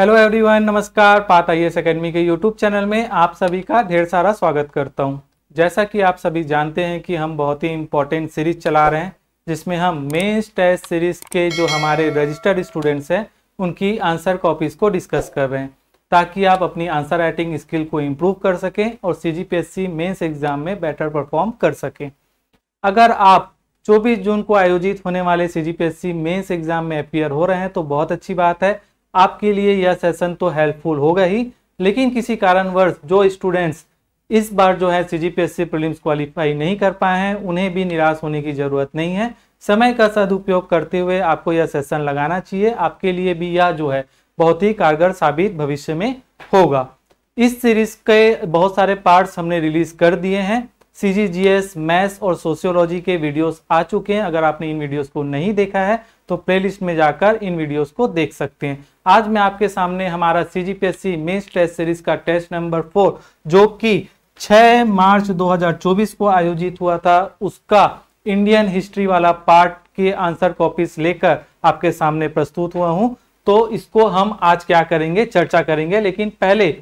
Hello everyone नमस्कार पात I S के यूट्यूब चैनल में आप सभी का ढेर सारा स्वागत करता हूं जैसा कि आप सभी जानते हैं कि हम बहुत ही इम्पोर्टेंट सीरीज चला रहे हैं जिसमें हम मेन्स टेस्ट सीरीज के जो हमारे रजिस्टर्ड स्टूडेंट्स हैं उनकी आंसर कॉपीज को डिस्कस कर रहे हैं ताकि आप अपनी आंसर राइटिंग स्किल को इम्प्रूव कर सकें और सी जी एग्ज़ाम में बेटर परफॉर्म कर सकें अगर आप चौबीस जून को आयोजित होने वाले सी जी एग्ज़ाम में अपियर हो रहे हैं तो बहुत अच्छी बात है आपके लिए यह सेशन तो हेल्पफुल होगा ही लेकिन किसी कारणवश जो स्टूडेंट्स इस बार जो है C G P S C prelims qualify नहीं कर पाए हैं उन्हें भी निराश होने की ज़रूरत नहीं है समय का सदुपयोग करते हुए आपको यह सेशन लगाना चाहिए आपके लिए भी यह जो है बहुत ही कारगर साबित भविष्य में होगा इस सीरीज के बहुत सारे पार्ट्स हमने रिलीज कर दिए हैं सीजीजीएस मैथ्स और सोशियोलॉजी के वीडियोस आ चुके हैं अगर आपने इन वीडियोस को नहीं देखा है तो प्लेलिस्ट में जाकर इन वीडियोस को देख सकते हैं आज मैं आपके सामने हमारा सीजीपीएससी मेंस टेस्ट सीरीज का टेस्ट नंबर फोर जो कि 6 मार्च 2024 को आयोजित हुआ था उसका इंडियन हिस्ट्री वाला पार्ट के आंसर कॉपीज लेकर आपके सामने प्रस्तुत हुआ हूँ तो इसको हम आज क्या करेंगे चर्चा करेंगे लेकिन पहले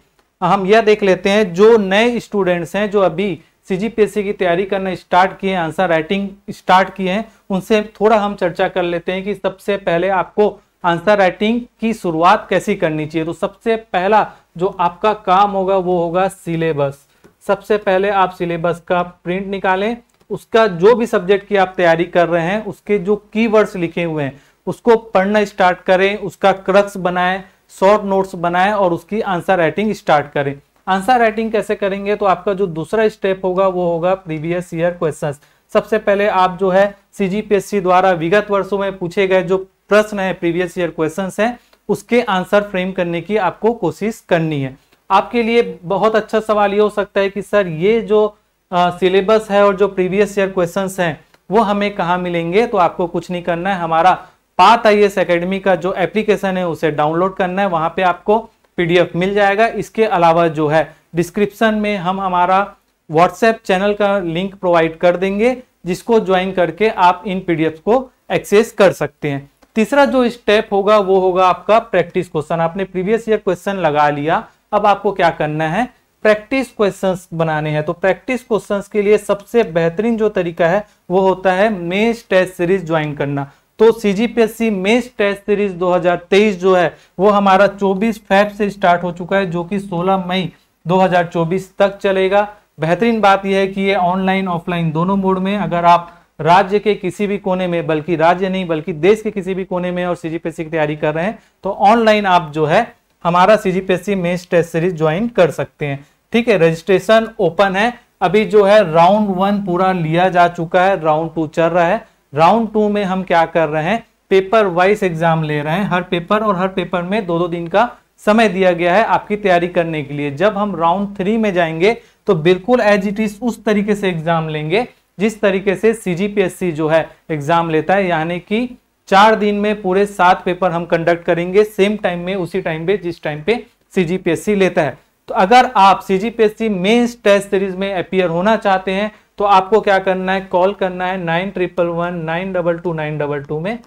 हम यह देख लेते हैं जो नए स्टूडेंट्स हैं जो अभी सीजीपीएससी की तैयारी करना स्टार्ट किए आंसर राइटिंग स्टार्ट किए हैं उनसे थोड़ा हम चर्चा कर लेते हैं कि सबसे पहले आपको आंसर राइटिंग की शुरुआत कैसी करनी चाहिए तो सबसे पहला जो आपका काम होगा वो होगा सिलेबस सबसे पहले आप सिलेबस का प्रिंट निकालें उसका जो भी सब्जेक्ट की आप तैयारी कर रहे हैं उसके जो की लिखे हुए हैं उसको पढ़ना स्टार्ट करें उसका क्रक्स बनाएं शॉर्ट नोट्स बनाएं और उसकी आंसर राइटिंग स्टार्ट करें आंसर राइटिंग कैसे करेंगे तो आपका जो दूसरा स्टेप होगा वो होगा प्रीवियस ईयर क्वेश्चंस सबसे पहले आप जो है सीजीपीएससी द्वारा विगत वर्षों में पूछे गए जो प्रश्न है प्रीवियस ईयर क्वेश्चंस है उसके आंसर फ्रेम करने की आपको कोशिश करनी है आपके लिए बहुत अच्छा सवाल ये हो सकता है कि सर ये जो सिलेबस है और जो प्रीवियस ईयर क्वेश्चन है वो हमें कहाँ मिलेंगे तो आपको कुछ नहीं करना है हमारा पाथ आई एस का जो एप्लीकेशन है उसे डाउनलोड करना है वहां पर आपको पीडीएफ मिल जाएगा इसके अलावा जो है डिस्क्रिप्शन में हम हमारा व्हाट्सएप चैनल का लिंक प्रोवाइड कर देंगे जिसको ज्वाइन करके आप इन पीडीएफ को एक्सेस कर सकते हैं तीसरा जो स्टेप होगा वो होगा आपका प्रैक्टिस क्वेश्चन आपने प्रीवियस ईयर क्वेश्चन लगा लिया अब आपको क्या करना है प्रैक्टिस क्वेश्चंस बनाने हैं तो प्रैक्टिस क्वेश्चंस के लिए सबसे बेहतरीन जो तरीका है वो होता है मेन टेस्ट सीरीज ज्वाइन करना तो C G P S C mains test series 2023 जो है वो हमारा 24 फेब से स्टार्ट हो चुका है जो कि 16 मई 2024 तक चलेगा बेहतरीन बात यह है कि ये ऑनलाइन ऑफलाइन दोनों मोड में अगर आप राज्य के किसी भी कोने में बल्कि राज्य नहीं बल्कि देश के किसी भी कोने में और सी जी पी एस सी की तैयारी कर रहे हैं तो ऑनलाइन आप जो है हमारा C G P S C mains test series join कर सकते हैं ठीक है रजिस्ट्रेशन ओपन है अभी जो है राउंड वन पूरा लिया जा चुका है राउंड टू चल रहा है राउंड टू में हम क्या कर रहे हैं पेपर वाइज एग्जाम ले रहे हैं हर पेपर और हर पेपर में दो दो दिन का समय दिया गया है आपकी तैयारी करने के लिए जब हम राउंड थ्री में जाएंगे तो बिल्कुल एज इट इज उस तरीके से एग्जाम लेंगे जिस तरीके से सी जो है एग्जाम लेता है यानी कि चार दिन में पूरे सात पेपर हम कंडक्ट करेंगे सेम टाइम में उसी टाइम पे जिस टाइम पे सीजीपीएससी लेता है तो अगर आप C G P S C mains test series में अपियर होना चाहते हैं तो आपको क्या करना है कॉल करना है nine triple one nine double two nine double two में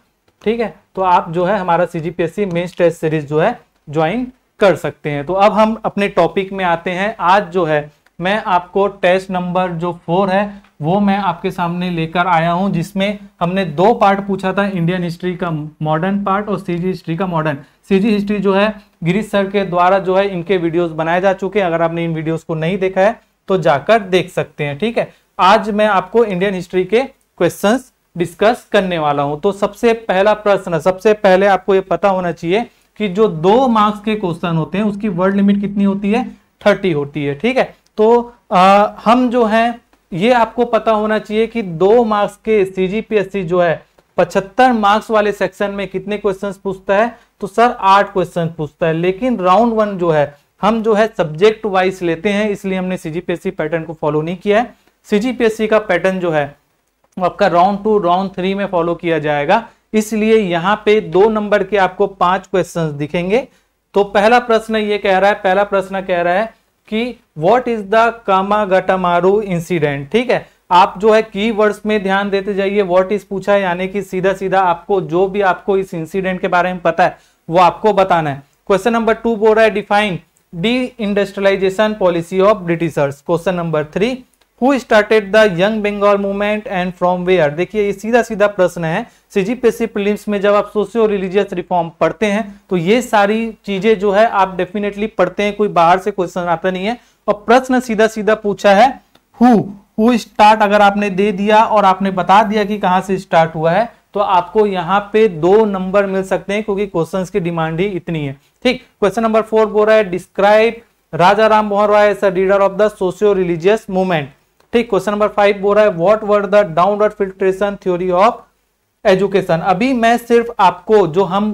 ठीक है तो आप जो है हमारा C G P S C main test series जो है ज्वाइन कर सकते हैं तो अब हम अपने टॉपिक में आते हैं आज जो है मैं आपको टेस्ट नंबर जो फोर है वो मैं आपके सामने लेकर आया हूं जिसमें हमने दो पार्ट पूछा था इंडियन हिस्ट्री का मॉडर्न पार्ट और सीजी हिस्ट्री का मॉडर्न सीजी हिस्ट्री जो है गिरीश सर के द्वारा जो है इनके वीडियोस बनाए जा चुके हैं अगर आपने इन वीडियोस को नहीं देखा है तो जाकर देख सकते हैं ठीक है आज मैं आपको इंडियन हिस्ट्री के क्वेश्चंस डिस्कस करने वाला हूं तो सबसे पहला प्रश्न सबसे पहले आपको ये पता होना चाहिए कि जो दो मार्क्स के क्वेश्चन होते हैं उसकी वर्ड लिमिट कितनी होती है थर्टी होती है ठीक है तो आ, हम जो है ये आपको पता होना चाहिए कि दो मार्क्स के सीजीपीएससी जो है पचहत्तर मार्क्स वाले सेक्शन में कितने क्वेश्चंस पूछता है तो सर आठ क्वेश्चन पूछता है लेकिन राउंड वन जो है हम जो है सब्जेक्ट वाइज लेते हैं इसलिए हमने सीजीपीएससी पैटर्न को फॉलो नहीं किया है सीजीपीएससी का पैटर्न जो है वो आपका राउंड टू राउंड थ्री में फॉलो किया जाएगा इसलिए यहाँ पे दो नंबर के आपको पांच क्वेश्चंस दिखेंगे तो पहला प्रश्न ये कह रहा है पहला प्रश्न कह रहा है कि what is the Komagata Maru incident ठीक है आप जो है की वर्ड्स में ध्यान देते जाइए वॉट इज पूछा है यानी कि सीधा सीधा आपको जो भी आपको इस इंसिडेंट के बारे में पता है वो आपको बताना है क्वेश्चन नंबर टू बोल रहा है define deindustrialisation policy of Britishers question number three who started the young Bengal movement and from where देखिए ये सीधा सीधा प्रश्न है सीजीपीएससी प्रीलिम्स में जब आप सोशियो रिलीजियस रिफॉर्म पढ़ते हैं तो ये सारी चीजें जो है आप डेफिनेटली पढ़ते हैं कोई बाहर से क्वेश्चन आता नहीं है और प्रश्न सीधा सीधा पूछा है हु हु स्टार्ट अगर आपने दे दिया और आपने बता दिया कि कहाँ से स्टार्ट हुआ है तो आपको यहाँ पे दो नंबर मिल सकते हैं क्योंकि क्वेश्चंस की डिमांड ही इतनी है ठीक क्वेश्चन नंबर फोर बोल रहा है describe Raja Ram Mohan Roy as leader of the socio religious movement ठीक क्वेश्चन नंबर फाइव बोल रहा है what were the downward filtration theory of education अभी मैं सिर्फ आपको जो हम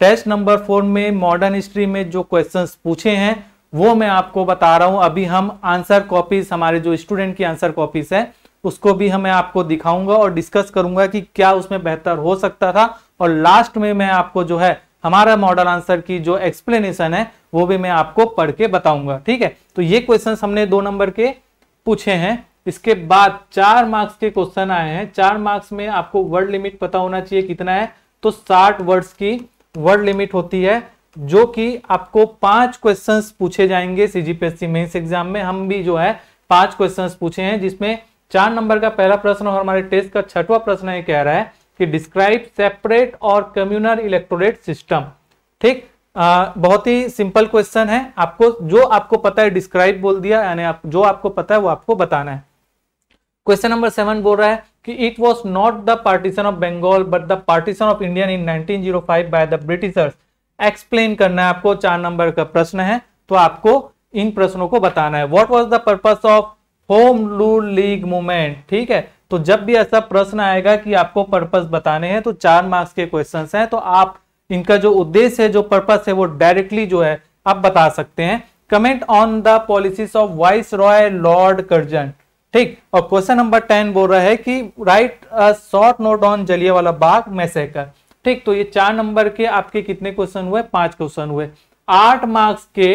टेस्ट नंबर फोर में मॉडर्न हिस्ट्री में जो क्वेश्चंस पूछे हैं वो मैं आपको बता रहा हूं अभी हम आंसर कॉपीज हमारे जो स्टूडेंट की आंसर कॉपीज है उसको भी हमें आपको दिखाऊंगा और डिस्कस करूंगा कि क्या उसमें बेहतर हो सकता था और लास्ट में मैं आपको जो है हमारा मॉडल आंसर की जो एक्सप्लेनेशन है वो भी मैं आपको पढ़ के बताऊंगा ठीक है तो ये क्वेश्चन हमने दो नंबर के पूछे हैं इसके बाद चार मार्क्स के क्वेश्चन आए हैं चार मार्क्स में आपको वर्ड लिमिट पता होना चाहिए कितना है तो साठ वर्ड्स की वर्ड लिमिट होती है जो कि आपको पांच क्वेश्चंस पूछे जाएंगे सीजीपीएससी मेंस एग्जाम में हम भी जो है पांच क्वेश्चंस पूछे हैं जिसमें चार नंबर का पहला प्रश्न और हमारे टेस्ट का छठवा प्रश्न ये कह रहा है कि डिस्क्राइब सेपरेट और कम्युनर इलेक्ट्रोरेट सिस्टम ठीक आ, बहुत ही सिंपल क्वेश्चन है आपको जो आपको पता है डिस्क्राइब बोल दिया यानी आप, जो आपको पता है वो आपको बताना है क्वेश्चन नंबर सेवन बोल रहा है कि it was not the partition of Bengal but the partition of Indian इन 1905 बाय द ब्रिटिशर्स एक्सप्लेन करना है आपको चार नंबर का प्रश्न है तो आपको इन प्रश्नों को बताना है what was the purpose of home rule league movement ठीक है तो जब भी ऐसा प्रश्न आएगा कि आपको पर्पज बताने हैं तो चार मार्क्स के क्वेश्चन हैं तो आप इनका जो उद्देश्य है जो पर्पस है वो डायरेक्टली जो है आप बता सकते हैं comment on the policies of viceroy Lord Curzon ठीक और क्वेश्चन नंबर टेन बोल रहा है कि राइट शॉर्ट नोट ऑन वाला बाग मैसेकर ठीक तो ये चार नंबर के आपके कितने क्वेश्चन हुए पांच क्वेश्चन हुए आठ मार्क्स के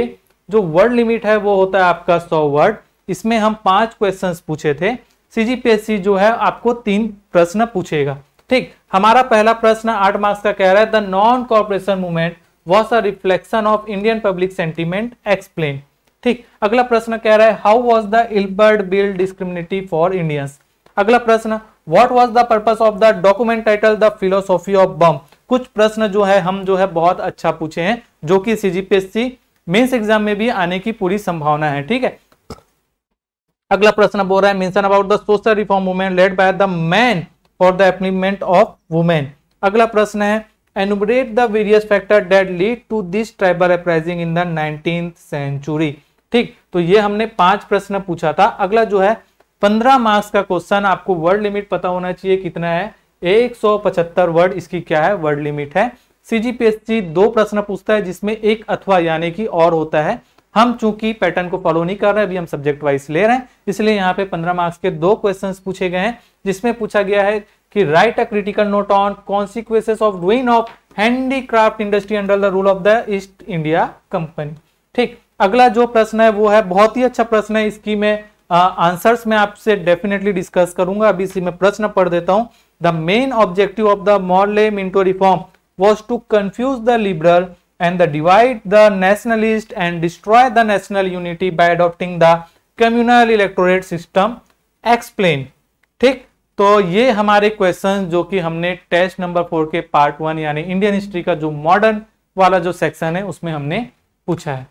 जो वर्ड लिमिट है वो होता है आपका सौ वर्ड इसमें हम पांच क्वेश्चन पूछे थे सीजीपीएससी जो है आपको तीन प्रश्न पूछेगा ठीक हमारा पहला प्रश्न आठ मार्क्स का कह रहा है the non corporation movement was a reflection of Indian public sentiment explain ठीक अगला प्रश्न कह रहा है how was the Ilbert bill discriminative for Indians अगला प्रश्न what was the purpose of the document title the philosophy of bomb कुछ प्रश्न जो है हम जो है बहुत अच्छा पूछे हैं जो कि सीजीपीएससी मेंस एग्जाम में भी आने की पूरी संभावना है ठीक है अगला प्रश्न बोल रहा है mention about the social reform movement led by the man for the upliftment of women अगला प्रश्न है enumerate the various factor that lead to this tribal uprising in the nineteen century ठीक तो ये हमने पांच प्रश्न पूछा था अगला जो है पंद्रह मार्क्स का क्वेश्चन आपको वर्ड लिमिट पता होना चाहिए कितना है पचहत्तर वर्ड इसकी क्या है वर्ड लिमिट है सीजीपीएससी दो प्रश्न पूछता है जिसमें एक अथवा यानी कि और होता है हम चूंकि पैटर्न को फॉलो नहीं कर रहे अभी हम सब्जेक्ट वाइज ले रहे हैं इसलिए यहाँ पे 15 मार्क्स के दो क्वेश्चंस पूछे गए हैं जिसमें पूछा गया है कि write a critical note on consequences of doing of handicraft industry under the rule of the East India company ठीक अगला जो प्रश्न है वो है बहुत ही अच्छा प्रश्न है इसकी मैं आंसर्स में आपसे डेफिनेटली डिस्कस करूंगा अभी इसी में प्रश्न पढ़ देता हूं the main objective of the Morley Minto reform was to confuse the liberal and the divide the nationalist and destroy the national unity by adopting the communal electorate system explain ठीक तो ये हमारे क्वेश्चन जो कि हमने test number four के part one यानी Indian history का जो मॉडर्न वाला जो सेक्शन है उसमें हमने पूछा है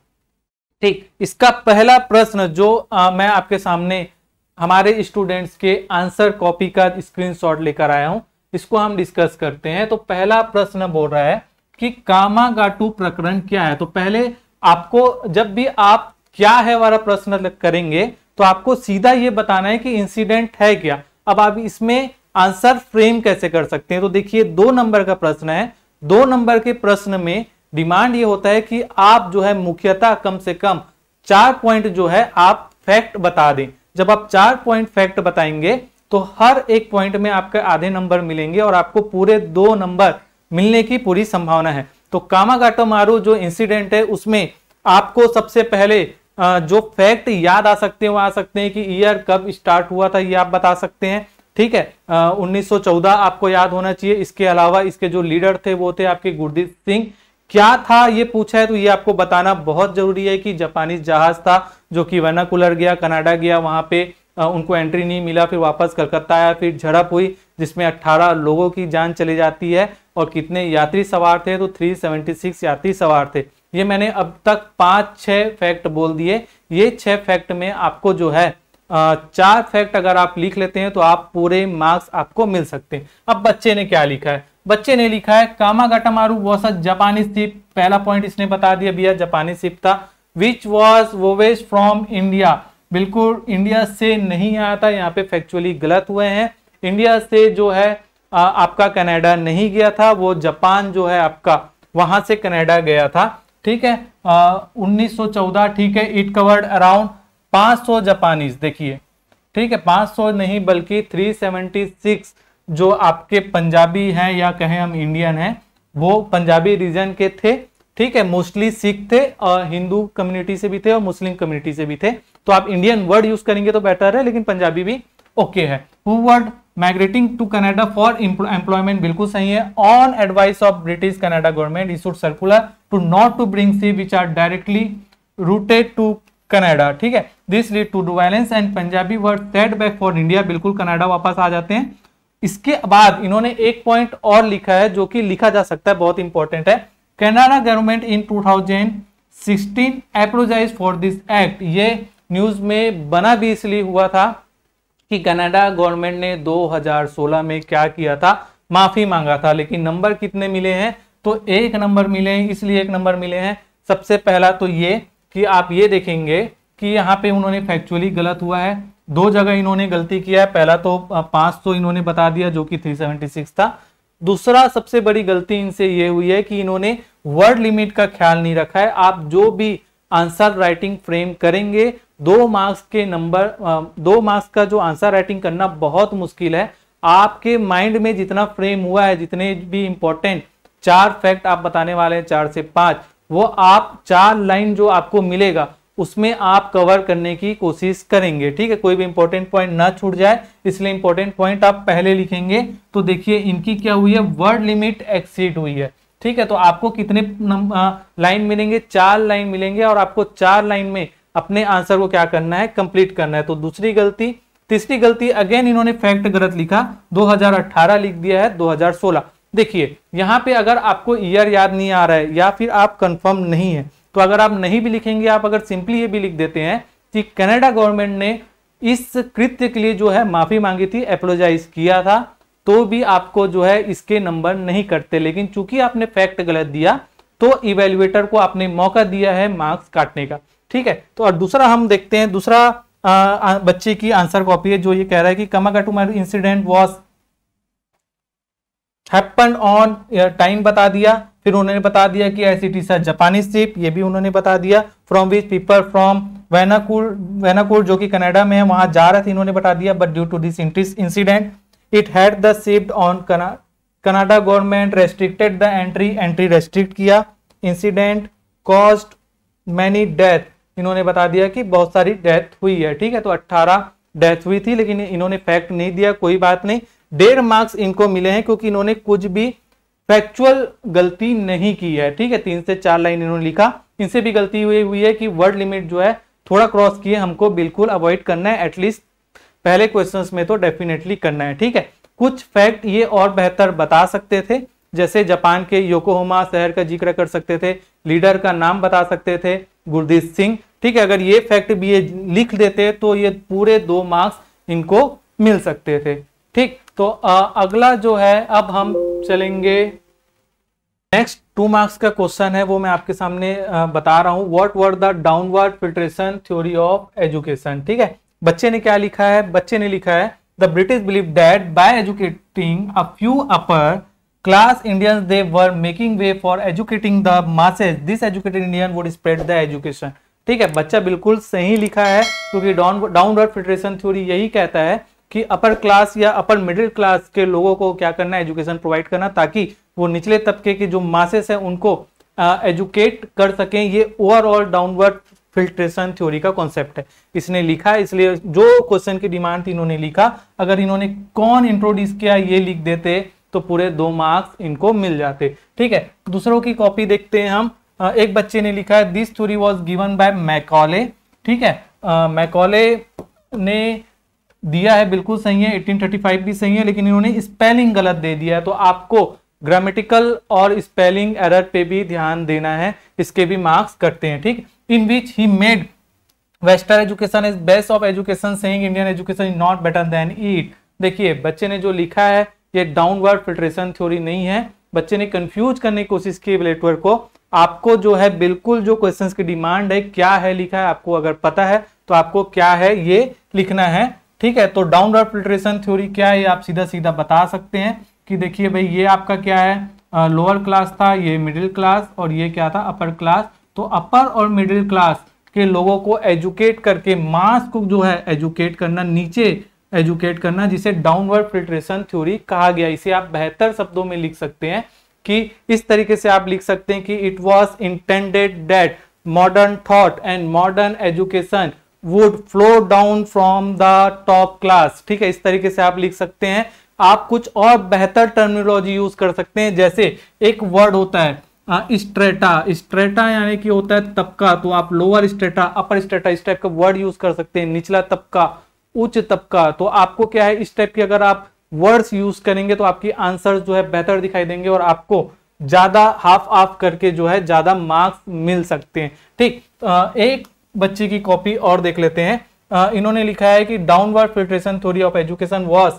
ठीक इसका पहला प्रश्न जो आ, मैं आपके सामने हमारे स्टूडेंट्स के आंसर कॉपी का स्क्रीनशॉट लेकर आया हूं इसको हम डिस्कस करते हैं तो पहला प्रश्न बोल रहा है कि कामागाटू प्रकरण क्या है तो पहले आपको जब भी आप क्या है वाला प्रश्न करेंगे तो आपको सीधा ये बताना है कि इंसिडेंट है क्या अब आप इसमें आंसर फ्रेम कैसे कर सकते हैं तो देखिए दो नंबर का प्रश्न है दो नंबर के प्रश्न में डिमांड ये होता है कि आप जो है मुख्यतः कम से कम चार पॉइंट जो है आप फैक्ट बता दें जब आप चार पॉइंट फैक्ट बताएंगे तो हर एक पॉइंट में आपके आधे नंबर मिलेंगे और आपको पूरे दो नंबर मिलने की पूरी संभावना है तो कामागाटो मारू जो इंसिडेंट है उसमें आपको सबसे पहले जो फैक्ट याद आ सकते हैं वो आ सकते हैं कि ईयर कब स्टार्ट हुआ था ये आप बता सकते हैं ठीक है आ, 1914 आपको याद होना चाहिए इसके अलावा इसके जो लीडर थे वो थे आपके गुरदीप सिंह क्या था ये पूछा है तो ये आपको बताना बहुत जरूरी है कि जापानीज जहाज था जो कि वर्नाकुलर गया कनाडा गया वहां पे उनको एंट्री नहीं मिला फिर वापस कलकत्ता आया फिर झड़प हुई जिसमें 18 लोगों की जान चली जाती है और कितने यात्री सवार थे तो 376 यात्री सवार थे ये मैंने अब तक पांच छह फैक्ट बोल दिए ये छह फैक्ट में आपको जो है चार फैक्ट अगर आप लिख लेते हैं तो आप पूरे मार्क्स आपको मिल सकते हैं अब बच्चे ने क्या लिखा है बच्चे ने लिखा है कामागाटामारू वॉस अ जापानी सिप पहला पॉइंट इसने बता दिया भैया जापानी सिप था which was voyage from India बिल्कुल इंडिया से नहीं आया था यहाँ पे फैक्चुअली गलत हुए हैं इंडिया से जो है आ, आपका कनाडा नहीं गया था वो जापान जो है आपका वहां से कनाडा गया था ठीक है आ, 1914 ठीक है इट कवर्ड अराउंड 500 सौ जापानीज देखिए ठीक है 500 नहीं बल्कि 376 सेवेंटी जो आपके पंजाबी हैं या कहें हम इंडियन हैं वो पंजाबी रीजन के थे ठीक है मोस्टली सिख थे और हिंदू कम्युनिटी से भी थे और मुस्लिम कम्युनिटी से भी थे तो आप इंडियन वर्ड यूज करेंगे तो बेटर है लेकिन पंजाबी भी ओके है who were migrating to Canada for employment बिल्कुल सही है on advice of British Canada government issued circular to not to bring see which are directly routed to Canada ठीक है this lead to do violence and Punjabi were set back for India बिल्कुल Canada वापस आ जाते हैं इसके बाद इन्होंने एक पॉइंट और लिखा है जो कि लिखा जा सकता है बहुत इंपॉर्टेंट है Canada government in 2016 thousand for this act ये न्यूज में बना भी इसलिए हुआ था कि कनाडा गवर्नमेंट ने 2016 में क्या किया था माफी मांगा था लेकिन नंबर कितने मिले हैं तो एक नंबर मिले हैं इसलिए एक नंबर मिले हैं सबसे पहला तो ये कि आप ये देखेंगे कि यहाँ पे उन्होंने फैक्चुअली गलत हुआ है दो जगह इन्होंने गलती किया है पहला तो पांच तो इन्होंने बता दिया जो कि 376 था दूसरा सबसे बड़ी गलती इनसे ये हुई है कि इन्होंने वर्ड लिमिट का ख्याल नहीं रखा है आप जो भी आंसर राइटिंग फ्रेम करेंगे दो मार्क्स के नंबर दो मार्क्स का जो आंसर राइटिंग करना बहुत मुश्किल है आपके माइंड में जितना फ्रेम हुआ है जितने भी इंपॉर्टेंट चार फैक्ट आप बताने वाले हैं चार से पांच वो आप चार लाइन जो आपको मिलेगा उसमें आप कवर करने की कोशिश करेंगे ठीक है कोई भी इंपॉर्टेंट पॉइंट ना छूट जाए इसलिए इंपॉर्टेंट पॉइंट आप पहले लिखेंगे तो देखिए इनकी क्या हुई है वर्ड लिमिट एक्सीड हुई है ठीक है तो आपको कितने लाइन मिलेंगे चार लाइन मिलेंगे और आपको चार लाइन में अपने आंसर को क्या करना है कंप्लीट करना है तो दूसरी गलती तीसरी गलती अगेन इन्होंने फैक्ट गलत लिखा 2018 लिख दिया है 2016 देखिए यहाँ पे अगर आपको ईयर याद नहीं आ रहा है या फिर आप कंफर्म नहीं है तो अगर आप नहीं भी लिखेंगे आप अगर सिंपली ये भी लिख देते हैं कि कनाडा गवर्नमेंट ने इस कृत्य के लिए जो है माफी मांगी थी एपोलोजाइज किया था तो भी आपको जो है इसके नंबर नहीं कटते लेकिन चूंकि आपने फैक्ट गलत दिया तो इवेल्युएटर को आपने मौका दिया है मार्क्स काटने का ठीक है तो और दूसरा हम देखते हैं दूसरा आ, बच्चे की आंसर कॉपी है जो ये कह रहा है कि Komagata incident was happen on time बता दिया फिर उन्होंने बता दिया कि ऐसी सा जापानी सिप ये भी उन्होंने बता दिया from which people from Vancouver Vancouver जो कि कनाडा में है वहां जा रहे थे इन्होंने बता दिया but due to this incident it had the shipped on Canada government restricted the entry entry restrict किया इंसिडेंट कॉस्ट मैनी डेथ इन्होंने बता दिया कि बहुत सारी डेथ हुई है ठीक है तो 18 डेथ हुई थी लेकिन इन्होंने फैक्ट नहीं दिया कोई बात नहीं डेढ़ मार्क्स इनको मिले हैं क्योंकि इन्होंने कुछ भी फैक्चुअल गलती नहीं की है ठीक है तीन से चार लाइन इन्होंने लिखा इनसे भी गलती हुई हुई है कि वर्ड लिमिट जो है थोड़ा क्रॉस किए हमको बिल्कुल अवॉइड करना है एटलीस्ट पहले क्वेश्चन में तो डेफिनेटली करना है ठीक है कुछ फैक्ट ये और बेहतर बता सकते थे जैसे जापान के योकोहोमा शहर का जिक्र कर सकते थे लीडर का नाम बता सकते थे गुरदीप सिंह ठीक है अगर ये फैक्ट भी ये लिख देते तो ये पूरे दो मार्क्स इनको मिल सकते थे ठीक तो आ, अगला जो है अब हम चलेंगे नेक्स्ट टू मार्क्स का क्वेश्चन है वो मैं आपके सामने आ, बता रहा हूं what were the downward filtration theory of education ठीक है बच्चे ने क्या लिखा है बच्चे ने लिखा है the British believe that by educating a few upper class Indians they were making way for educating the masses this educated Indian would spread the education ठीक है बच्चा बिल्कुल सही लिखा है क्योंकि डाउनवर्ड फिल्ट्रेशन थ्योरी यही कहता है कि अपर क्लास या अपर मिडिल क्लास के लोगों को क्या करना है एजुकेशन प्रोवाइड करना ताकि वो निचले तबके के जो मासेस हैं उनको एजुकेट कर सकें ये ओवरऑल डाउनवर्ड फिल्ट्रेशन थ्योरी का कॉन्सेप्ट है इसने लिखा इसलिए जो क्वेश्चन की डिमांड थी इन्होंने लिखा अगर इन्होंने कौन इंट्रोड्यूस किया ये लिख देते तो पूरे दो मार्क्स इनको मिल जाते ठीक है दूसरों की कॉपी देखते हैं हम एक बच्चे ने लिखा है this theory was given by Macaulay ठीक है मैकॉले ने दिया है बिल्कुल सही है फाइव भी सही है लेकिन इन्होंने स्पेलिंग गलत दे दिया है तो आपको ग्रामेटिकल और स्पेलिंग एरर पे भी ध्यान देना है इसके भी मार्क्स कटते हैं ठीक in which he made western education is best of education saying Indian education is not better than it देखिए बच्चे ने जो लिखा है ये डाउनवर्ड फिल्ट्रेशन थ्योरी नहीं है बच्चे ने कंफ्यूज करने की कोशिश की रिलेटवर को आपको जो है बिल्कुल जो क्वेश्चंस की डिमांड है क्या है लिखा है आपको अगर पता है तो आपको क्या है ये लिखना है ठीक है तो डाउनवर्ड फिल्ट्रेशन थ्योरी क्या है आप सीधा सीधा बता सकते हैं कि देखिए भाई ये आपका क्या है लोअर क्लास था ये मिडिल क्लास और ये क्या था अपर क्लास तो अपर और मिडिल क्लास के लोगों को एजुकेट करके मास को जो है एजुकेट करना नीचे एजुकेट करना जिसे डाउनवर्ड फिल्ट्रेशन थ्योरी कहा गया इसे आप बेहतर शब्दों में लिख सकते हैं कि इस तरीके से आप लिख सकते हैं कि it was intended that modern thought and modern education would flow down from the top class ठीक है इस तरीके से आप लिख सकते हैं आप कुछ और बेहतर टर्मिनोलॉजी यूज कर सकते हैं जैसे एक वर्ड होता है स्ट्रेटा स्ट्रेटा यानी कि होता है तबका तो आप लोअर स्ट्रेटा अपर स्ट्रेटा इस टाइप का वर्ड यूज कर सकते हैं निचला तबका उच्च तबका तो आपको क्या है इस टाइप के अगर आप वर्ड्स यूज करेंगे तो आपकी आंसर जो है बेहतर दिखाई देंगे और आपको ज्यादा हाफ ऑफ करके जो है ज्यादा मार्क्स मिल सकते हैं ठीक एक बच्चे की कॉपी और देख लेते हैं आ, इन्होंने लिखा है कि downward filtration theory of education was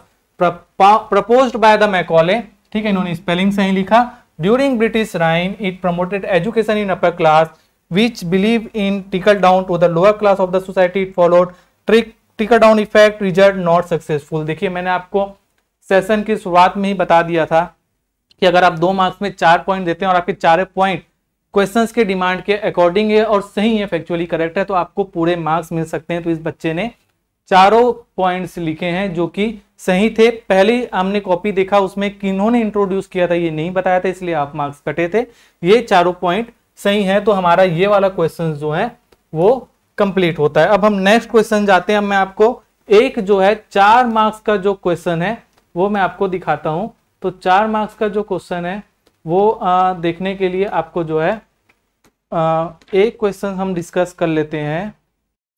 propose by the Macaulay ठीक है इन्होंने स्पेलिंग सही लिखा during British reign it promoted education in upper class which believe in trickle down to the lower class of the society it followed trickle down effect result not successful देखिए मैंने आपको session की शुरुआत में ही बता दिया था कि अगर आप दो मार्क्स में चार पॉइंट देते हैं और आपके चार पॉइंट क्वेश्चंस के डिमांड के अकॉर्डिंग है और सही है फैक्चुअली करेक्ट है तो आपको पूरे मार्क्स मिल सकते हैं तो इस बच्चे ने चारों पॉइंट्स लिखे हैं जो कि सही थे पहले हमने कॉपी देखा उसमें किन्होंने इंट्रोड्यूस किया था ये नहीं बताया था इसलिए आप मार्क्स कटे थे ये चारों पॉइंट सही है तो हमारा ये वाला क्वेश्चन जो है वो कंप्लीट होता है अब हम नेक्स्ट क्वेश्चन जाते हैं मैं आपको एक जो है चार मार्क्स का जो क्वेश्चन है वो मैं आपको दिखाता हूं तो चार मार्क्स का जो क्वेश्चन है वो आ, देखने के लिए आपको जो है आ, एक क्वेश्चन हम डिस्कस कर लेते हैं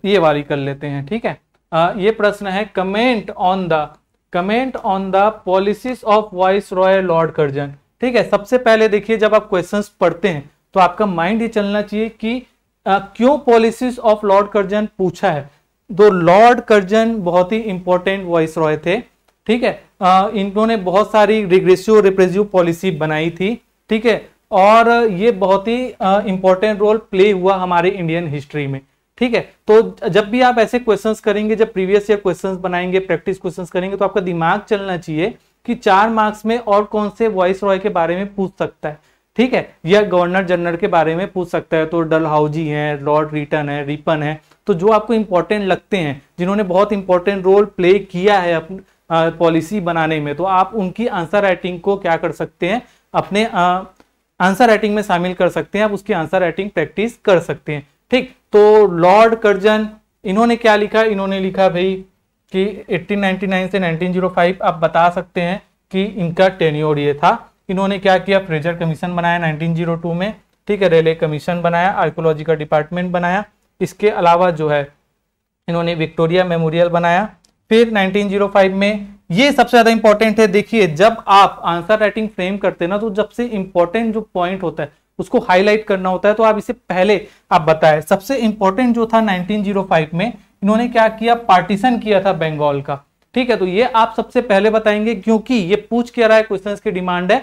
ये वाली कर लेते हैं ठीक है आ, ये प्रश्न है comment on the comment on the policies of viceroy Lord Curzon ठीक है सबसे पहले देखिए जब आप क्वेश्चंस पढ़ते हैं तो आपका माइंड ये चलना चाहिए कि आ, क्यों पॉलिसीज ऑफ लॉर्ड कर्जन पूछा है तो लॉर्ड कर्जन बहुत ही इंपॉर्टेंट वॉइस रॉय थे ठीक है इन्होंने बहुत सारी रिग्रेसिव रिप्रेसिव पॉलिसी बनाई थी ठीक है और ये बहुत ही इंपॉर्टेंट रोल प्ले हुआ हमारे इंडियन हिस्ट्री में ठीक है तो जब भी आप ऐसे क्वेश्चंस करेंगे जब प्रीवियस ईयर क्वेश्चंस बनाएंगे प्रैक्टिस क्वेश्चंस करेंगे तो आपका दिमाग चलना चाहिए कि चार मार्क्स में और कौन से वॉइस रॉय के बारे में पूछ सकता है ठीक है या गवर्नर जनरल के बारे में पूछ सकता है तो डल हाउजी है लॉर्ड रिटन है रिपन है तो जो आपको इंपॉर्टेंट लगते हैं जिन्होंने बहुत इंपॉर्टेंट रोल प्ले किया है पॉलिसी बनाने में तो आप उनकी आंसर राइटिंग को क्या कर सकते हैं अपने आंसर राइटिंग में शामिल कर सकते हैं आप उसकी आंसर राइटिंग प्रैक्टिस कर सकते हैं ठीक तो लॉर्ड कर्जन इन्होंने क्या लिखा इन्होंने लिखा भाई कि 1899 से 1905 आप बता सकते हैं कि इनका टेन्योर ये था इन्होंने क्या किया फ्रेजर कमीशन बनाया 1902 में ठीक है रेलवे कमीशन बनाया आर्कोलॉजी का डिपार्टमेंट बनाया इसके अलावा जो है इन्होंने विक्टोरिया मेमोरियल बनाया फिर 1905 में ये सबसे ज्यादा इंपॉर्टेंट है देखिए जब आप आंसर राइटिंग फ्रेम करते ना तो जब से इंपॉर्टेंट जो पॉइंट होता है उसको हाईलाइट करना होता है तो आप इसे पहले आप बताए सबसे इंपॉर्टेंट जो था 1905 में इन्होंने क्या किया पार्टीशन किया था बंगाल का ठीक है तो ये आप सबसे पहले बताएंगे क्योंकि ये पूछ क्या रहा है क्वेश्चन की डिमांड है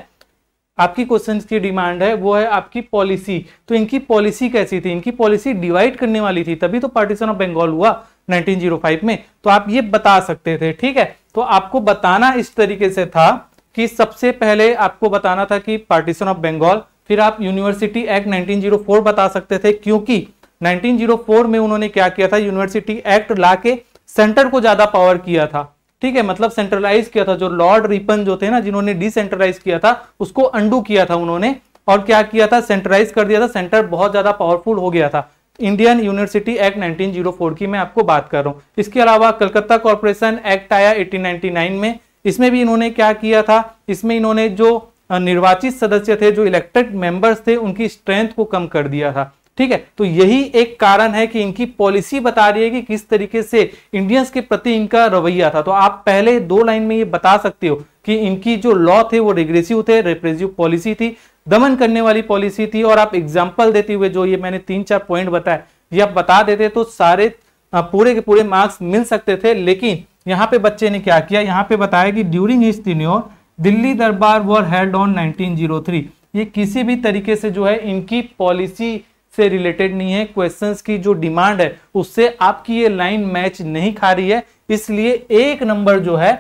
आपकी क्वेश्चन की डिमांड है वो है आपकी पॉलिसी तो इनकी पॉलिसी कैसी थी इनकी पॉलिसी डिवाइड करने वाली थी तभी तो पार्टीशन ऑफ बंगाल हुआ 1905 में तो आप ये बता सकते थे ठीक है तो आपको बताना इस तरीके से था कि सबसे पहले आपको बताना था कि पार्टीशन ऑफ बंगाल फिर आप यूनिवर्सिटी एक्ट 1904 बता सकते थे क्योंकि 1904 में उन्होंने क्या किया था यूनिवर्सिटी एक्ट ला के सेंटर को ज्यादा पावर किया था ठीक है मतलब सेंट्रलाइज किया था जो लॉर्ड रिपन जो थे ना जिन्होंने डिसेंट्रलाइज किया था उसको अंडू किया था उन्होंने और क्या किया था सेंट्रलाइज कर दिया था सेंटर बहुत ज्यादा पावरफुल हो गया था इंडियन यूनिवर्सिटी एक्ट 1904 की मैं आपको बात कर रहा हूँ इसके अलावा कलकत्ता कॉरपोरेशन एक्ट आया 1899 में इसमें भी इन्होंने क्या किया था इसमें इन्होंने जो निर्वाचित सदस्य थे जो इलेक्टेड मेंबर्स थे उनकी स्ट्रेंथ को कम कर दिया था ठीक है तो यही एक कारण है कि इनकी पॉलिसी बता रही है कि किस तरीके से इंडियंस के प्रति इनका रवैया था तो आप पहले दो लाइन में ये बता सकते हो कि इनकी जो लॉ थे वो रिग्रेसिव थे रिप्रेसिव पॉलिसी थी दमन करने वाली पॉलिसी थी और आप एग्जाम्पल देते हुए जो ये मैंने तीन चार पॉइंट बताया ये आप बता देते तो सारे पूरे के पूरे मार्क्स मिल सकते थे लेकिन यहाँ पे बच्चे ने क्या किया यहाँ पे बताया कि ड्यूरिंग इस तीनों दिल्ली दरबार वॉर हेल्ड ऑन 1903 ये किसी भी तरीके से जो है इनकी पॉलिसी से रिलेटेड नहीं है क्वेश्चंस की जो डिमांड है उससे आपकी ये लाइन मैच नहीं खा रही है इसलिए एक नंबर जो है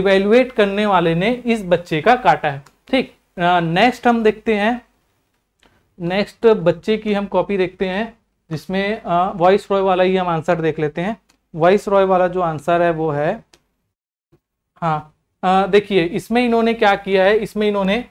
इवेल्युएट करने वाले ने इस बच्चे का काटा है नेक्स्ट हम देखते हैं नेक्स्ट बच्चे की हम कॉपी देखते हैं जिसमें वॉइस रॉय वाला ही हम आंसर देख लेते हैं वॉइस रॉय वाला जो आंसर है वो है हाँ देखिए इसमें इन्होंने क्या किया है इसमें इन्होंने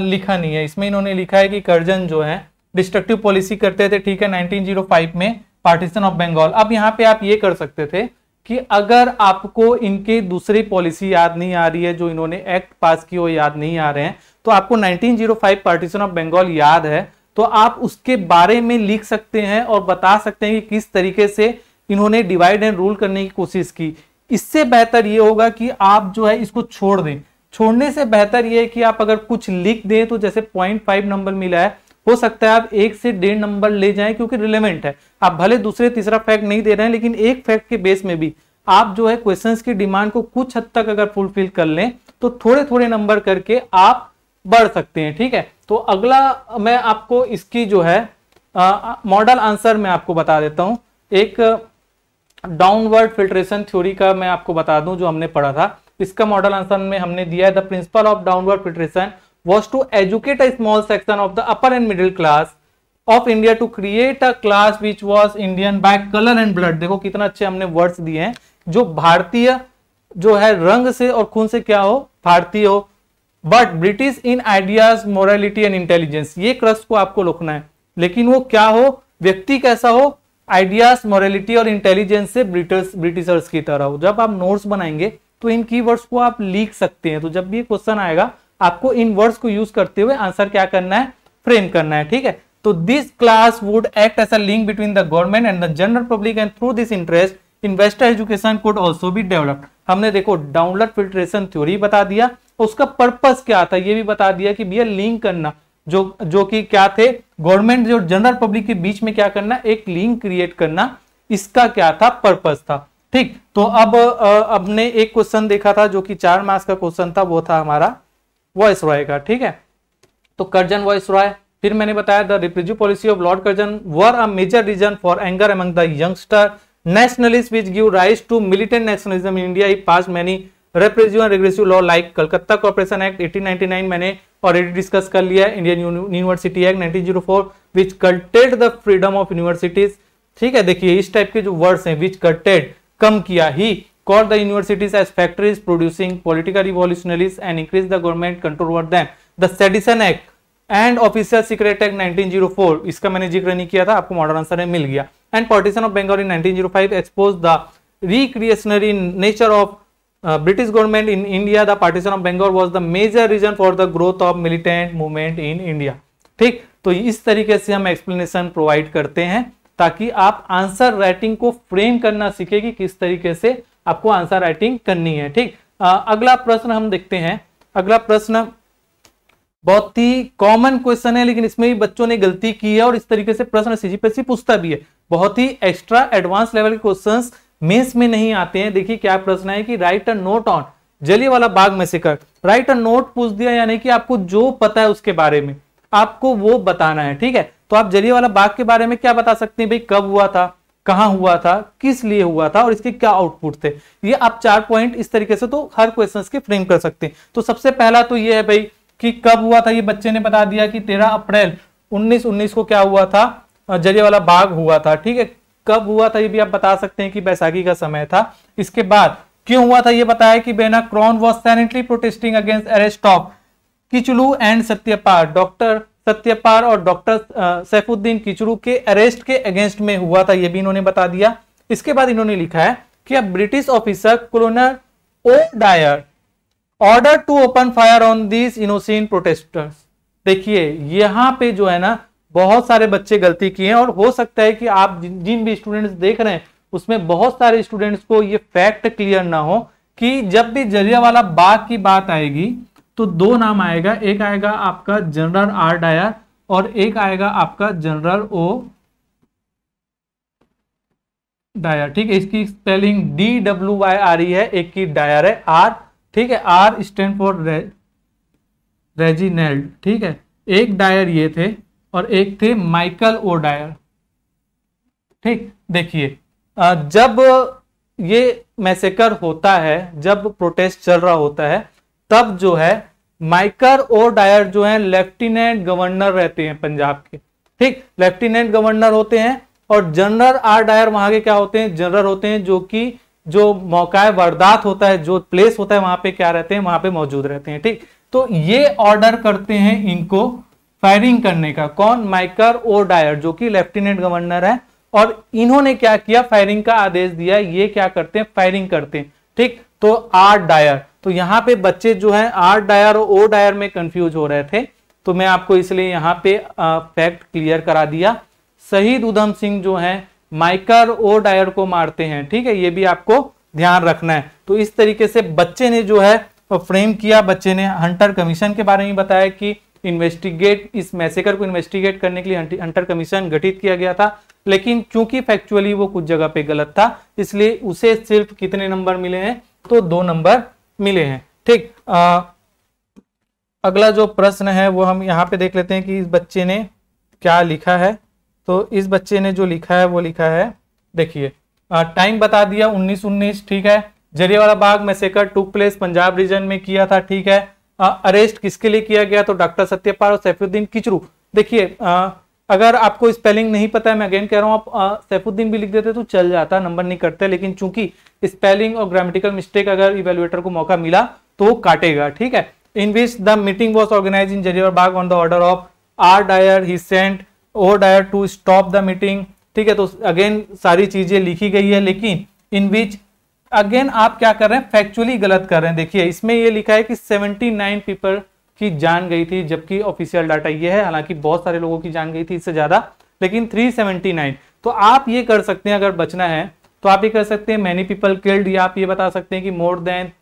लिखा नहीं है इसमें इन्होंने लिखा है कि कर्जन जो है डिस्ट्रक्टिव पॉलिसी करते थे ठीक है 1905 में पार्टीशन ऑफ बंगाल अब यहाँ पे आप ये कर सकते थे कि अगर आपको इनके दूसरी पॉलिसी याद नहीं आ रही है जो इन्होंने एक्ट पास की वो याद नहीं आ रहे हैं तो आपको 1905 पार्टीशन ऑफ बंगाल याद है तो आप उसके बारे में लिख सकते हैं और बता सकते हैं कि किस तरीके से इन्होंने डिवाइड एंड रूल करने की कोशिश की इससे बेहतर ये होगा कि आप जो है इसको छोड़ दें छोड़ने से बेहतर ये है कि आप अगर कुछ लिख दें तो जैसे पॉइंट फाइव नंबर मिला है हो सकता है आप एक से डेढ़ नंबर ले जाएं क्योंकि रिलेवेंट है आप भले दूसरे तीसरा फैक्ट नहीं दे रहे हैं लेकिन एक फैक्ट के बेस में भी आप जो है क्वेश्चंस की डिमांड को कुछ हद तक अगर फुलफिल कर लें तो थोड़े थोड़े नंबर करके आप बढ़ सकते हैं ठीक है तो अगला मैं आपको इसकी जो है मॉडल आंसर मैं आपको बता देता हूं एक डाउनवर्ड फिल्ट्रेशन थ्योरी का मैं आपको बता दूं जो हमने पढ़ा था इसका मॉडल आंसर में हमने दिया है the principle of downward filtration was to educate a small section of the upper and middle class of India to create a class which was Indian by colour and blood देखो कितना अच्छे हमने words दिए हैं जो भारतीय जो है रंग से और खून से क्या हो भारतीय हो but British in ideas morality and intelligence ये क्रस्ट को आपको रोकना है लेकिन वो क्या हो व्यक्ति कैसा हो आइडियाज मोरालिटी और इंटेलिजेंस से ब्रिटिश ब्रिटिशर्स की तरह हो जब आप नोट्स बनाएंगे तो इन की वर्ड्स को आप लिख सकते हैं तो जब भी क्वेश्चन आएगा आपको इन वर्ड्स को यूज करते हुए आंसर क्या करना है फ्रेम करना है ठीक है तो this class would act as a link between the government and the general public and through this interest investor education could also भी डेवलप्ड हमने देखो डाउनलोड फिल्ट्रेशन थ्योरी बता दिया तो उसका पर्पस क्या था ये भी बता दिया कि भैया लिंक करना जो जो कि क्या थे गवर्नमेंट और जनरल पब्लिक के बीच में क्या करना एक लिंक क्रिएट करना इसका क्या था पर्पस था ठीक तो अब हमने एक क्वेश्चन देखा था जो कि चार मार्क्स का क्वेश्चन था वो था हमारा वॉइस रॉय का ठीक है तो कर्जन वॉइस रॉय फिर मैंने बताया the repressive policy of Lord Curzon were a major reason for anger among the youngster nationalist which give rise to militant nationalism in India. He passed many repressive and regressive law like Calcutta corporation act 1899 मैंने already discuss कर लिया है Indian university act 1904 which curtailed the freedom of universities ठीक है देखिए इस type के जो वर्ड्स हैं विच कल्टेड कम किया he call the universities as factories producing political revolutionaries and increase the government control over them the sedition act and official secret act 1904 इसका मैंने जिक्र नहीं किया था आपको मॉडर्न आंसर मिल गया and partition of Bengal in 1905 expose the reactionary nature of British government in India the partition of Bengal was the major reason for the growth of militant movement in India ठीक तो इस तरीके से हम एक्सप्लेनेशन प्रोवाइड करते हैं ताकि आप आंसर राइटिंग को फ्रेम करना सीखे कि किस तरीके से आपको आंसर राइटिंग करनी है ठीक uh, अगला प्रश्न हम देखते हैं अगला प्रश्न बहुत ही कॉमन क्वेश्चन है लेकिन इसमें भी बच्चों ने गलती की है और इस तरीके से प्रश्न सीजीपीएससी पूछता भी है बहुत ही एक्स्ट्रा एडवांस लेवल के क्वेश्चंस मेंस में नहीं आते हैं देखिए क्या प्रश्न है कि write a note on Jallianwala Bagh massacre write a note पूछ दिया यानी कि आपको जो पता है उसके बारे में आपको वो बताना है ठीक है तो आप जलिए वाला बाग के बारे में क्या बता सकते हैं भाई कब हुआ था कहाँ हुआ था किस लिए हुआ था और इसके क्या आउटपुट थे ये आप चार पॉइंट इस तरीके से तो हर क्वेश्चन के फ्रेम कर सकते हैं तो सबसे पहला तो ये है भाई कि कब हुआ था ये बच्चे ने बता दिया कि तेरह अप्रैल उन्नीस उन्नीस को क्या हुआ था वाला बाग हुआ था ठीक है कब हुआ था ये भी आप बता सकते हैं कि बैसाखी का समय था इसके बाद क्यों हुआ था ये बताया कि बेना crowd was silently protesting against arrest of Kitchlew and Satyapal doctor Satyapal और डॉक्टर सैफुद्दीन किचलू के अरेस्ट के अगेंस्ट में हुआ था यह भी इन्होंने बता दिया इसके बाद इन्होंने लिखा है कि अब British officer colonel O Dyer order to open fire on this innocent protesters देखिए यहां पे जो है ना बहुत सारे बच्चे गलती किए हैं और हो सकता है कि आप जिन, भी स्टूडेंट्स देख रहे हैं उसमें बहुत सारे स्टूडेंट्स को ये फैक्ट क्लियर ना हो कि जब भी जरिया वाला बाग की बात आएगी तो दो नाम आएगा एक आएगा आपका जनरल आर डायर और एक आएगा आपका जनरल ओ डायर ठीक है इसकी स्पेलिंग डी डब्ल्यू वाई आ रही है एक की डायर है आर ठीक है आर स्टैंड फॉर रेजिनेल्ड ठीक है एक डायर ये थे और एक थे माइकल ओडायर ठीक देखिए जब ये मैसेकर होता है जब प्रोटेस्ट चल रहा होता है तब जो है माइकर ओ डायर जो है लेफ्टिनेंट गवर्नर रहते हैं पंजाब के ठीक लेफ्टिनेंट गवर्नर होते हैं और जनरल आर डायर वहां के क्या होते हैं जनरल होते हैं जो कि जो मौका वारदात होता है जो प्लेस होता है वहां पे क्या रहते हैं वहां पे मौजूद रहते हैं ठीक तो ये ऑर्डर करते हैं इनको फायरिंग करने का कौन माइकर और डायर जो कि लेफ्टिनेंट गवर्नर है और इन्होंने क्या किया फायरिंग का आदेश दिया ये क्या करते हैं फायरिंग करते हैं ठीक तो आर डायर तो यहाँ पे बच्चे जो है आर डायर और ओ डायर में कंफ्यूज हो रहे थे तो मैं आपको इसलिए यहाँ पे फैक्ट क्लियर करा दिया शहीद उधम सिंह जो है माइकर ओ डायर को मारते हैं ठीक है ये भी आपको ध्यान रखना है तो इस तरीके से बच्चे ने जो है फ्रेम किया बच्चे ने हंटर कमीशन के बारे में बताया कि इन्वेस्टिगेट इस मैसेकर को इन्वेस्टिगेट करने के लिए हंटर कमीशन गठित किया गया था लेकिन चूंकि फैक्चुअली वो कुछ जगह पे गलत था इसलिए उसे सिर्फ कितने नंबर मिले हैं तो दो नंबर मिले हैं ठीक अगला जो प्रश्न है वो हम यहाँ पे देख लेते हैं कि इस बच्चे ने क्या लिखा है तो इस बच्चे ने जो लिखा है वो लिखा है देखिए टाइम बता दिया उन्नीस उन्नीस ठीक है Jallianwala Bagh massacre took place Punjab region में किया था ठीक है अरेस्ट किसके लिए किया गया तो डॉक्टर सत्यपाल और सैफुद्दीन किचरू देखिए अगर आपको स्पेलिंग नहीं पता है मैं अगेन कह रहा हूँ आप सैफुद्दीन भी लिख देते तो चल जाता नंबर नहीं करते लेकिन चूंकि स्पेलिंग और ग्रामेटिकल मिस्टेक अगर इवेल्युएटर को मौका मिला तो वो काटेगा ठीक है in which the meeting was organize in Jallianwala Bagh on the order of R Dyer he sent O Dyer to stop the meeting ठीक है तो अगेन सारी चीजें लिखी गई है लेकिन इन विच अगेन आप क्या कर रहे हैं फैक्चुअली गलत कर रहे हैं देखिए इसमें ये लिखा है कि 79 पीपल की जान गई थी जबकि ऑफिशियल डाटा ये है हालांकि बहुत सारे लोगों की जान गई थी इससे ज्यादा लेकिन 379 तो आप ये कर सकते हैं अगर बचना है तो आप ये कर सकते हैं मैनी पीपल किल्ड या आप ये बता सकते हैं कि मोर देन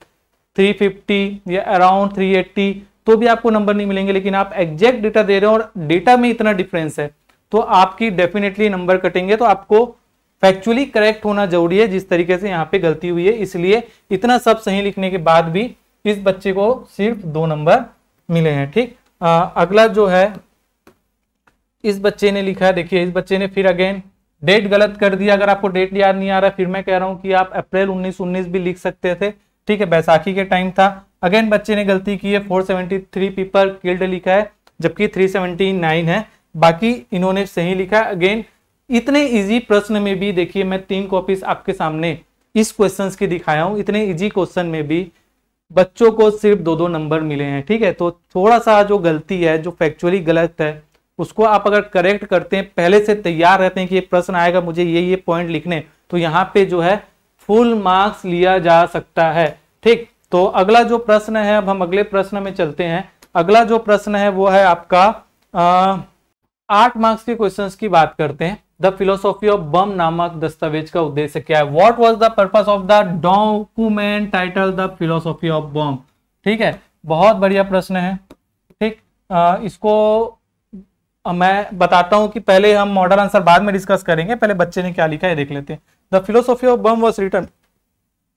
350 या अराउंड 380 तो भी आपको नंबर नहीं मिलेंगे लेकिन आप एग्जैक्ट डेटा दे रहे हो और डेटा में इतना डिफरेंस है तो आपकी डेफिनेटली नंबर कटेंगे तो आपको फैक्चुअली करेक्ट होना जरूरी है जिस तरीके से यहाँ पे गलती हुई है इसलिए इतना सब सही लिखने के बाद भी इस बच्चे को सिर्फ दो नंबर मिले हैं ठीक अगला जो है इस बच्चे ने लिखा है देखिए इस बच्चे ने फिर अगेन डेट गलत कर दिया अगर आपको डेट याद नहीं आ रहा फिर मैं कह रहा हूँ कि आप अप्रैल उन्नीस उन्नीस भी लिख सकते थे ठीक है बैसाखी के टाइम था अगेन बच्चे ने गलती की है 473 पीपल किल्ड लिखा है जबकि नाइन है बाकी इन्होंने सही लिखा अगेन इतने इजी प्रश्न में भी देखिए मैं तीन कॉपीज आपके सामने इस क्वेश्चंस की दिखाया हूं इतने इजी क्वेश्चन में भी बच्चों को सिर्फ दो दो नंबर मिले हैं ठीक है तो थोड़ा सा जो गलती है जो फैक्चुअली गलत है उसको आप अगर करेक्ट करते हैं पहले से तैयार रहते हैं कि ये प्रश्न आएगा मुझे ये ये पॉइंट लिखने तो यहाँ पे जो है फुल मार्क्स लिया जा सकता है ठीक तो अगला जो प्रश्न है अब हम अगले प्रश्न में चलते हैं अगला जो प्रश्न है वो है आपका आठ मार्क्स के क्वेश्चंस की बात करते हैं द फिलोसॉफी ऑफ बम नामक दस्तावेज का उद्देश्य क्या है what was the purpose of the document title the philosophy of bomb ठीक है बहुत बढ़िया प्रश्न है ठीक इसको मैं बताता हूं कि पहले हम मॉडल आंसर बाद में डिस्कस करेंगे पहले बच्चे ने क्या लिखा है देख लेते हैं the philosophy of bomb was written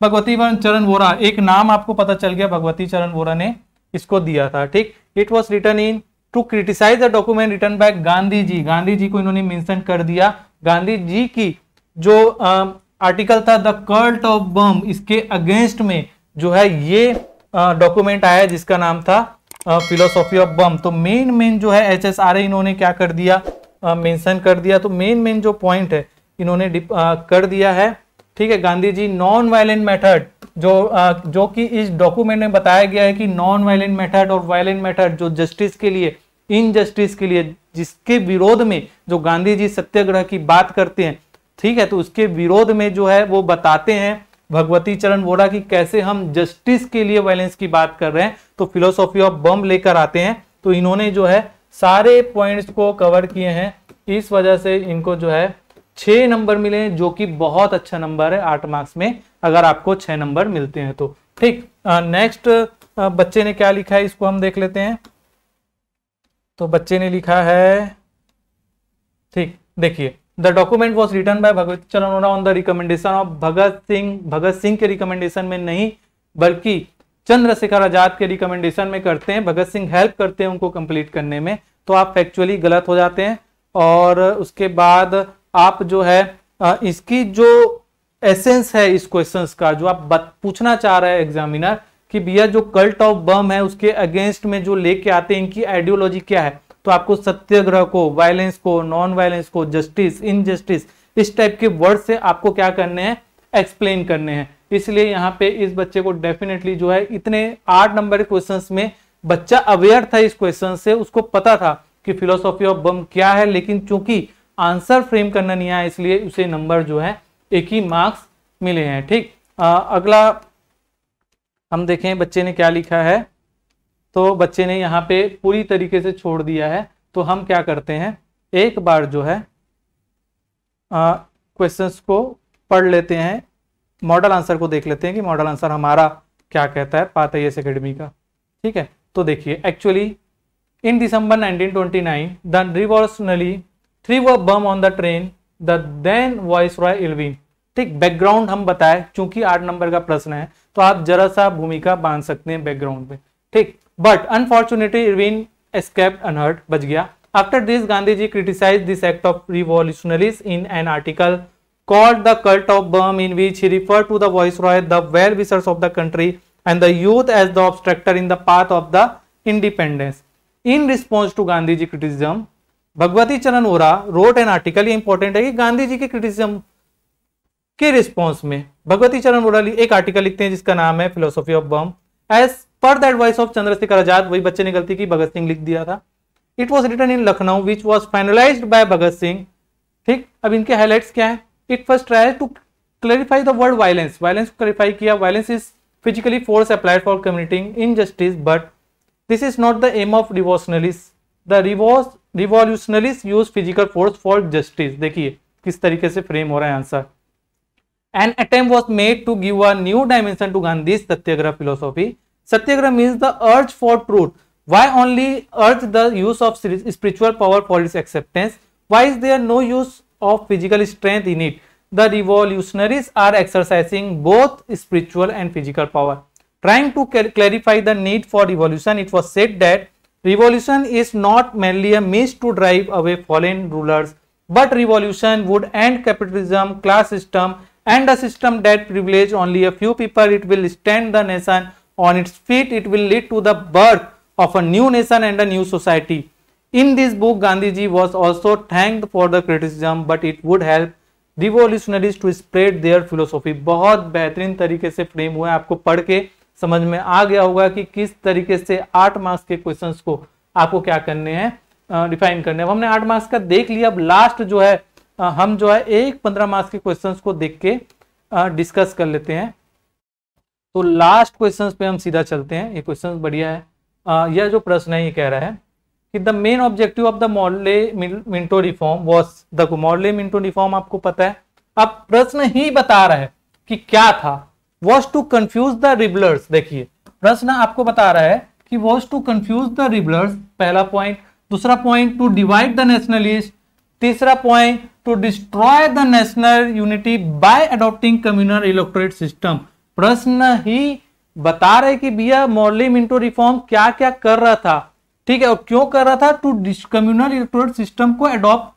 Bhagwati Charan Vohra एक नाम आपको पता चल गया भगवती चरण वोरा ने इसको दिया था ठीक it was written in to criticize the document written by Gandhi ji Gandhi ji को इन्होंने मेंशन कर दिया गांधी जी की जो आर्टिकल था द कर्ट ऑफ बम इसके अगेंस्ट में जो है ये डॉक्यूमेंट आया जिसका नाम था फिलोसॉफी ऑफ बम तो मेन मेन जो है एच इन्होंने क्या कर दिया मेंशन कर दिया तो मेन मेन जो पॉइंट है इन्होंने कर दिया है ठीक है Gandhi ji non violent method जो जो कि इस डॉक्यूमेंट में बताया गया है कि नॉन वायलेंट मेथड और वायलेंट मेथड जो जस्टिस के लिए इनजस्टिस के लिए जिसके विरोध में जो गांधी जी सत्याग्रह की बात करते हैं ठीक है तो उसके विरोध में जो है वो बताते हैं भगवती चरण वोरा की कैसे हम जस्टिस के लिए वायलेंस की बात कर रहे हैं तो फिलोसॉफी ऑफ बम लेकर आते हैं तो इन्होंने जो है सारे पॉइंट्स को कवर किए हैं इस वजह से इनको जो है छह नंबर मिले हैं जो कि बहुत अच्छा नंबर है आठ मार्क्स में अगर आपको छह नंबर मिलते हैं तो ठीक नेक्स्ट बच्चे ने क्या लिखा है इसको हम देख लेते हैं तो बच्चे ने लिखा है ठीक देखिए the document was written by Bhagat Charan on the recommendation of Bhagat Singh Bhagat Singh के रिकमेंडेशन में नहीं बल्कि चंद्रशेखर आजाद के रिकमेंडेशन में करते हैं भगत सिंह हेल्प करते हैं उनको कंप्लीट करने में तो आप फैक्चुअली गलत हो जाते हैं और उसके बाद आप जो है इसकी जो एसेंस है इस क्वेश्चन का जो आप पूछना चाह रहे हैं एग्जामिनर कि भैया जो कल्ट ऑफ बम है उसके अगेंस्ट में जो लेके आते हैं इनकी आइडियोलॉजी क्या है तो आपको सत्याग्रह को वायलेंस को नॉन वायलेंस को जस्टिस इनजस्टिस इस टाइप के वर्ड से आपको क्या करने हैं एक्सप्लेन करने हैं इसलिए यहाँ पे इस बच्चे को डेफिनेटली जो है इतने आठ नंबर क्वेश्चन में बच्चा अवेयर था इस क्वेश्चन से उसको पता था कि फिलोसॉफी ऑफ बम क्या है लेकिन चूंकि आंसर फ्रेम करना नहीं आया इसलिए उसे नंबर जो है एक ही मार्क्स मिले हैं ठीक अगला हम देखें बच्चे ने क्या लिखा है तो बच्चे ने यहाँ पे पूरी तरीके से छोड़ दिया है तो हम क्या करते हैं एक बार जो है क्वेश्चंस को पढ़ लेते हैं मॉडल आंसर को देख लेते हैं कि मॉडल आंसर हमारा क्या कहता है पातयस अकेडमी का ठीक है तो देखिए actually in December 1929 the revolutionaries threw a bomb on the train the then viceroy Irwin ठीक बैकग्राउंड हम बताए चूंकि आठ नंबर का प्रश्न है तो आप जरा सा भूमिका बांध सकते हैं बैकग्राउंड में ठीक but unfortunately Irwin escape unhurt बच गया after this Gandhi ji criticize this act of revolutionaries in an article call the cult of बर्म in which he refer to the viceroy the well wishers of the country and the youth as the obstructer in the path of the independence in response to Gandhi ji criticism Bhagwati Charan Vohra wrote an article ये important है कि गांधी जी के criticism के response में भगवती चरण ओरा एक article लिखते हैं जिसका नाम है philosophy of bomb as per the advice of Chandrashekhar Azad वही बच्चे ने गलती की भगत सिंह लिख दिया था it was written in Lucknow which was finalize by Bhagat Singh ठीक अब इनके हाईलाइट्स क्या है it first tries to clarify the word violence violence को क्लैरिफाई किया violence is physically force applied for committing justice but this is not the aim of revolutionist the रिवॉर्स revolutionaries use physical force for justice देखिए किस तरीके से frame हो रहा है answer an attempt was made to give a new dimension to Gandhi satyagraha philosophy satyagraha means the urge for truth why only urge the use of spiritual power for its acceptance why is there no use of physical strength in it the revolutionaries are exercising both spiritual and physical power trying to clarify the need for revolution it was said that Revolution is not merely a means to drive away fallen rulers, but revolution would end capitalism, class system, and a system that privileges only a few people. It will stand the nation on its feet. It will lead to the birth of a new nation and a new society. In this book, Gandhiji was also thanked for the criticism, but it would help revolutionaries to spread their philosophy बहुत बेहतरीन तरीके से frame हुआ है आपको पढ़ के समझ में आ गया होगा कि किस तरीके से आठ मार्क्स के क्वेश्चन को आपको क्या करने हैं डिफाइन करने हैं हमने आठ मार्क्स का देख लिया अब लास्ट जो है आ, हम जो है एक पंद्रह मार्क्स के क्वेश्चन को देख के डिस्कस कर लेते हैं तो लास्ट क्वेश्चन पे हम सीधा चलते हैं ये क्वेश्चन बढ़िया है यह जो प्रश्न है ये कह रहा है कि the main objective of the Morley Minto reform was the Morley Minto reform आपको पता है अब प्रश्न ही बता रहा है कि क्या था was to confuse the rebels देखिए प्रश्न आपको बता रहा है कि was to confuse the rebels पहला पॉइंट दूसरा point to divide the nationalist तीसरा point to destroy the national unity by adopting communal electorate system प्रश्न ही बता रहे कि भैया मॉर्ली मिंटो रिफॉर्म क्या क्या कर रहा था ठीक है और क्यों कर रहा था टू कम्युनल इलेक्टोरेट सिस्टम को अडॉप्ट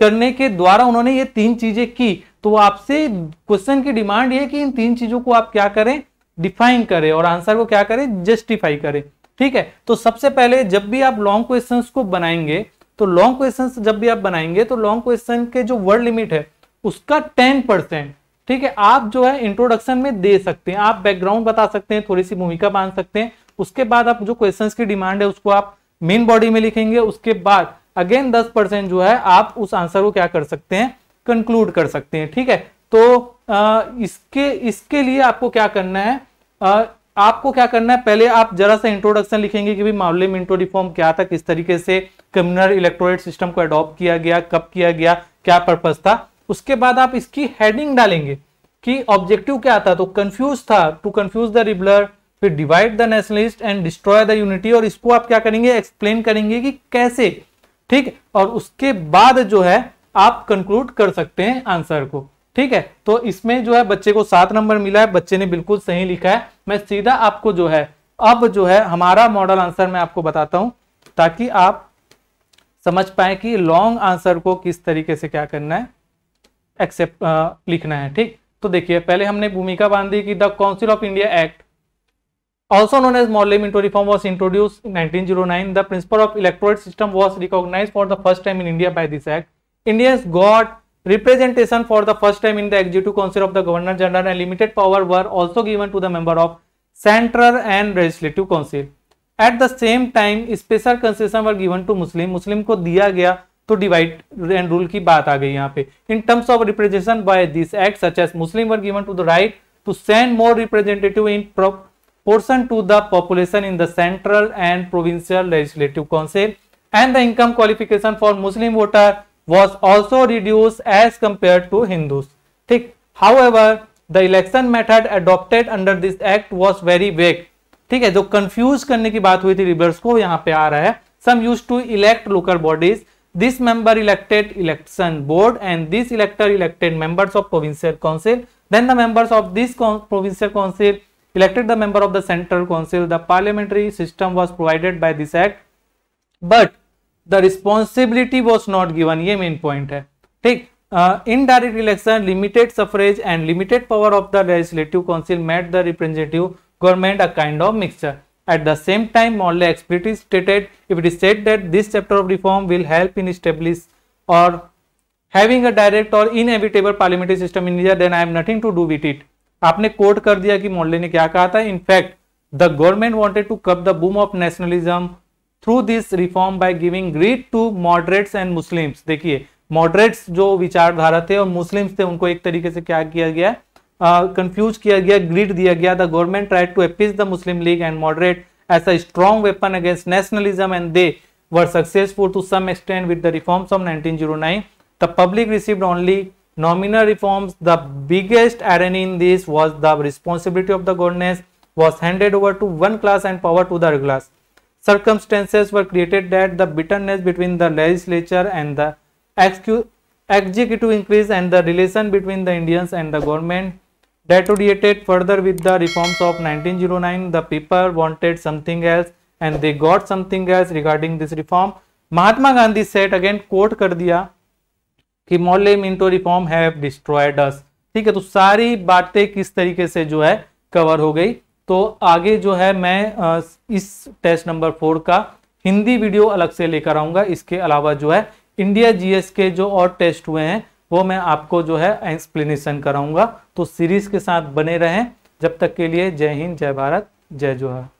करने के द्वारा उन्होंने ये तीन चीजें की तो आपसे क्वेश्चन की डिमांड ये कि इन तीन चीजों को आप क्या करें डिफाइन करें और आंसर को क्या करें जस्टिफाई करें ठीक है तो सबसे पहले जब भी आप लॉन्ग क्वेश्चन को बनाएंगे तो लॉन्ग क्वेश्चन जब भी आप बनाएंगे तो लॉन्ग क्वेश्चन के जो वर्ड लिमिट है उसका टेन परसेंट ठीक है आप जो है इंट्रोडक्शन में दे सकते हैं आप बैकग्राउंड बता सकते हैं थोड़ी सी भूमिका बांध सकते हैं उसके बाद आप जो क्वेश्चन की डिमांड है उसको आप मेन बॉडी में लिखेंगे उसके बाद अगेन दस परसेंट जो है आप उस आंसर को क्या कर सकते हैं कंक्लूड कर सकते हैं ठीक है तो आ, इसके इसके लिए आपको क्या करना है आ, आपको क्या करना है पहले आप जरा सा इंट्रोडक्शन लिखेंगे कि मामले में इंटो रिफॉर्म क्या था किस तरीके से कम्युनल इलेक्ट्रोरेट सिस्टम को अडॉप्ट किया गया कब किया गया क्या पर्पज था उसके बाद आप इसकी हेडिंग डालेंगे कि ऑब्जेक्टिव क्या था तो कंफ्यूज था टू कंफ्यूज द रिबलर फिर divide the nationalist and destroy the unity और इसको आप क्या करेंगे एक्सप्लेन करेंगे कि कैसे ठीक और उसके बाद जो है आप कंक्लूड कर सकते हैं आंसर को ठीक है तो इसमें जो है बच्चे को सात नंबर मिला है बच्चे ने बिल्कुल सही लिखा है मैं सीधा आपको जो है अब जो है हमारा मॉडल आंसर मैं आपको बताता हूं ताकि आप समझ पाए कि लॉन्ग आंसर को किस तरीके से क्या करना है एक्सेप्ट लिखना है ठीक तो देखिए पहले हमने भूमिका बांधी कि the council of India act also known as morley reform was introduce nineteen zero nine the principle of electorate system was recognise for the first time in India by this act Indians got representation for the first time in the Executive Council of the Governor General and limited power were also given to the member of Central and Legislative Council. At the same time special concessions were given to Muslim. Muslim को दिया to divide and rule rule की बात आ गई pe. In terms of representation by this Act, such as as were given to the right to send more representative in proportion to the population in the central and provincial legislative council and the income qualification for muslim voter was also reduced as compared to Hindus. Thick. However, the election method adopted under this act was very vague. ठीक है जो confuse करने की बात हुई थी लिबर्स को यहाँ पे आ रहा है some use to elect local bodies this member elected election board and this elector elected members of provincial council then the members of this provincial council elected the member of the central council the parliamentary system was provided by this act but the responsibility was not given ये main point है ठीक in direct election limited suffrage and limited power of the legislative council met the representative government a kind of mixture. At the same time, Morley explicitly stated if it is said that this chapter of reform will help in establishing or having a direct or inevitable parliamentary system in India, then I have nothing to do with it. आपने quote कर दिया कि Morley ने क्या कहा था in fact the government wanted to curb the boom of nationalism through this reform by giving greet to moderates and Muslims देखिए moderates जो विचारधारा थे और मुस्लिम्स थे उनको एक तरीके से क्या किया गया कंफ्यूज uh, किया गया ग्रीट दिया गया the government tried to appease the Muslim League and moderates a strong weapon against nationalism and they were successful to some extent with the reforms of 1909 zero nine the public received only nominal reforms the biggest error in this was the responsibility of the governance was handed over to one class and power to the class circumstances were created that the bitterness between the legislature and the executive increase and the relation between the Indians and the government deteriorated further with the reforms of 1909. The people wanted something else and they got something else regarding this reform. Mahatma Gandhi said again quote kar diya ki molle minto reform have destroyed us theek hai to sari baatein kis tarike se jo hai cover ho gayi तो आगे जो है मैं इस test number four का Hindi video अलग से लेकर आऊँगा इसके अलावा जो है इंडिया जीएस के जो और टेस्ट हुए हैं वो मैं आपको जो है एक्सप्लेनेशन कराऊंगा तो सीरीज के साथ बने रहें जब तक के लिए जय हिंद जय भारत जय जोहर